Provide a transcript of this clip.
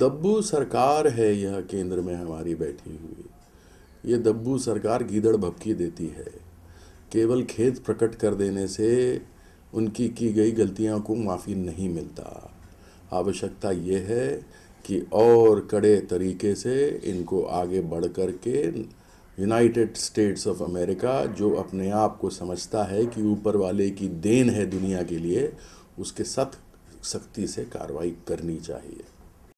दब्बू सरकार है यह केंद्र में हमारी बैठी हुई ये दब्बू सरकार गीदड़ भपकी देती है केवल खेत प्रकट कर देने से उनकी की गई गलतियों को माफ़ी नहीं मिलता आवश्यकता ये है कि और कड़े तरीके से इनको आगे बढ़ कर के यूनाइटेड स्टेट्स ऑफ अमेरिका जो अपने आप को समझता है कि ऊपर वाले की देन है दुनिया के लिए उसके साथ सख्ती से कार्रवाई करनी चाहिए